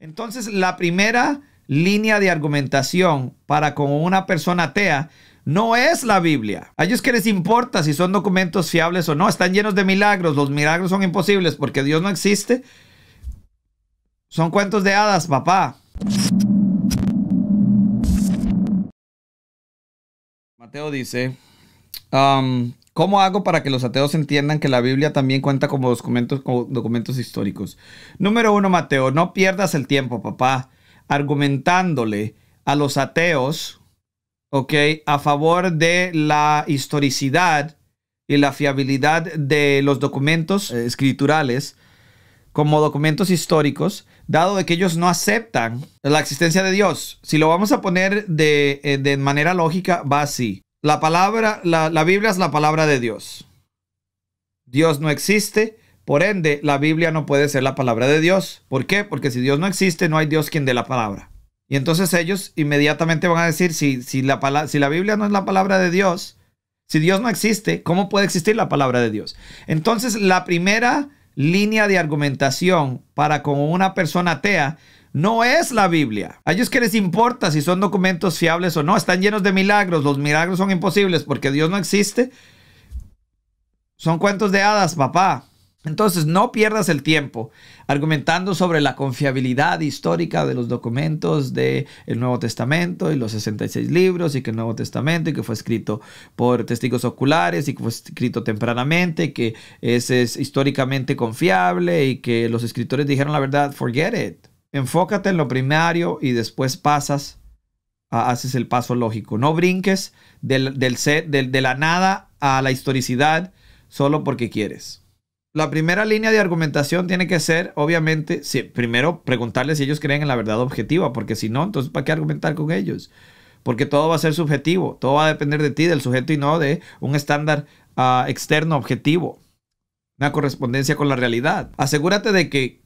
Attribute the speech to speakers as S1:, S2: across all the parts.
S1: Entonces, la primera línea de argumentación para con una persona atea no es la Biblia. A ellos que les importa si son documentos fiables o no, están llenos de milagros, los milagros son imposibles porque Dios no existe. Son cuentos de hadas, papá. Mateo dice, um, ¿Cómo hago para que los ateos entiendan que la Biblia también cuenta como documentos, históricos? Número uno, Mateo, no pierdas el tiempo, papá, argumentándole a los ateos, ¿ok? A favor de la historicidad y la fiabilidad de los documentos eh, escriturales como documentos históricos, dado de que ellos no aceptan la existencia de Dios. Si lo vamos a poner de eh, manera lógica, va así. La palabra, la, Biblia es la palabra de Dios. Dios no existe, por ende, la Biblia no puede ser la palabra de Dios. ¿Por qué? Porque si Dios no existe, no hay Dios quien dé la palabra. Y entonces ellos inmediatamente van a decir, si, si la Biblia no es la palabra de Dios, si Dios no existe, ¿cómo puede existir la palabra de Dios? Entonces, la primera línea de argumentación para con una persona atea no es la Biblia. A ellos que les importa si son documentos fiables o no, están llenos de milagros, los milagros son imposibles porque Dios no existe. Son cuentos de hadas, papá. Entonces, no pierdas el tiempo argumentando sobre la confiabilidad histórica de los documentos del Nuevo Testamento y los 66 libros y que el Nuevo Testamento y que fue escrito por testigos oculares y que fue escrito tempranamente y que es, es históricamente confiable y que los escritores dijeron la verdad, forget it. Enfócate en lo primario y después pasas, haces el paso lógico. No brinques del, de la nada a la historicidad solo porque quieres la primera línea de argumentación tiene que ser, obviamente, primero preguntarles si ellos creen en la verdad objetiva, porque si no, entonces ¿para qué argumentar con ellos? Porque todo va a ser subjetivo, todo va a depender de ti, del sujeto y no de un estándar ah, externo objetivo, una correspondencia con la realidad. Asegúrate de que,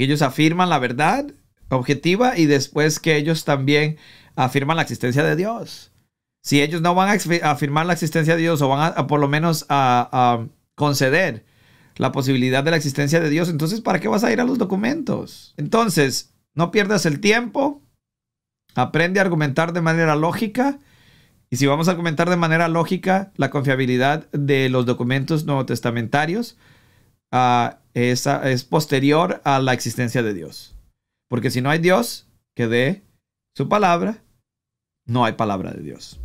S1: ellos afirman la verdad objetiva y después que ellos también afirman la existencia de Dios. Si ellos no van a afirmar la existencia de Dios o van a, por lo menos a conceder la posibilidad de la existencia de Dios, entonces ¿para qué vas a ir a los documentos? Entonces, no pierdas el tiempo, aprende a argumentar de manera lógica. Y si vamos a argumentar de manera lógica la confiabilidad de los documentos Nuevo Testamentarios ah, es posterior a la existencia de Dios. Porque si no hay Dios que dé su palabra, no hay palabra de Dios.